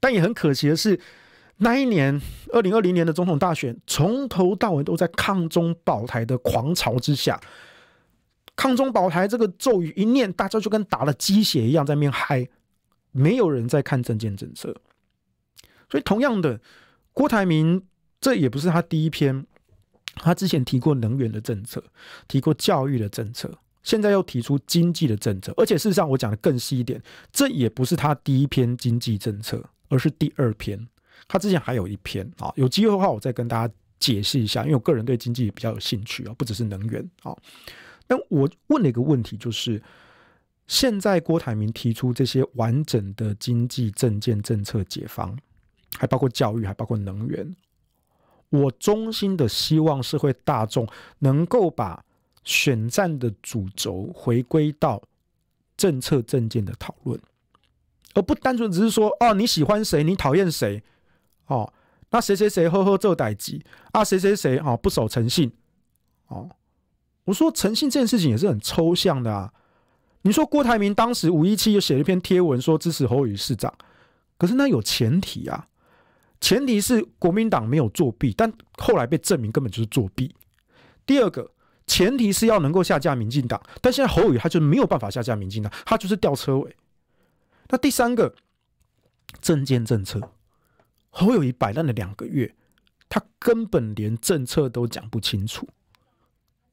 但也很可惜的是。那一年，二零二零年的总统大选，从头到尾都在抗中保台的狂潮之下。抗中保台这个咒语一念，大家就跟打了鸡血一样在面嗨，没有人在看政见政策。所以，同样的，郭台铭这也不是他第一篇，他之前提过能源的政策，提过教育的政策，现在又提出经济的政策。而且，事实上我讲的更细一点，这也不是他第一篇经济政策，而是第二篇。他之前还有一篇啊，有机会的话我再跟大家解释一下，因为我个人对经济比较有兴趣啊，不只是能源啊。那我问了一个问题，就是现在郭台铭提出这些完整的经济政见政策解方，还包括教育，还包括能源。我衷心的希望社会大众能够把选战的主轴回归到政策政见的讨论，而不单纯只是说哦你喜欢谁，你讨厌谁。哦，那谁谁谁呵呵做歹机啊？谁谁谁啊不守诚信？哦，我说诚信这件事情也是很抽象的啊。你说郭台铭当时五一七又写了一篇贴文说支持侯宇市长，可是那有前提啊，前提是国民党没有作弊，但后来被证明根本就是作弊。第二个前提是要能够下架民进党，但现在侯宇他就没有办法下架民进党，他就是吊车尾。那第三个证件政策。侯友谊摆烂了两个月，他根本连政策都讲不清楚。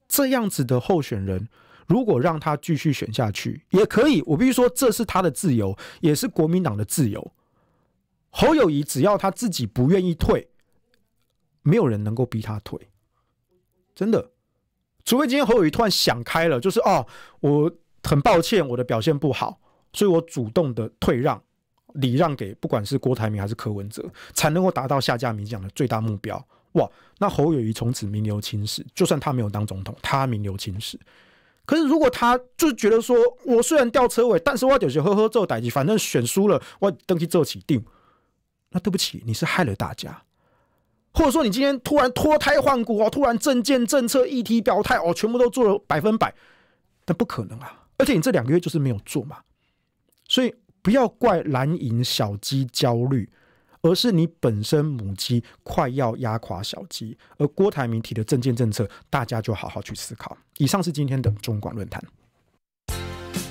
这样子的候选人，如果让他继续选下去，也可以。我必须说，这是他的自由，也是国民党的自由。侯友谊只要他自己不愿意退，没有人能够逼他退，真的。除非今天侯友谊突然想开了，就是哦，我很抱歉，我的表现不好，所以我主动的退让。礼让给不管是郭台铭还是柯文哲，才能够达到下架民奖的最大目标。哇！那侯友谊从此名留青史，就算他没有当总统，他名留青史。可是如果他就觉得说，我虽然掉车尾，但是我有些呵呵之后逮反正选输了，我登机做起定。那对不起，你是害了大家。或者说你今天突然脱胎换骨啊，突然政见、政策、议题表态哦，全部都做了百分百，但不可能啊！而且你这两个月就是没有做嘛，所以。不要怪蓝银小鸡焦虑，而是你本身母鸡快要压垮小鸡。而郭台铭提的政劵政策，大家就好好去思考。以上是今天的中广论坛。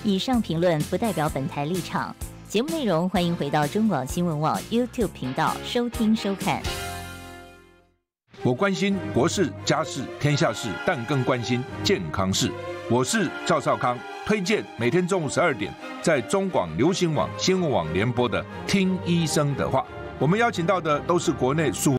以上评论不代表本台立场。节目内容欢迎回到中广新闻网 YouTube 频道收听收看。我关心国事、家事、天下事，但更关心健康事。我是赵少康。推荐每天中午十二点，在中广流行网新闻网联播的《听医生的话》，我们邀请到的都是国内数。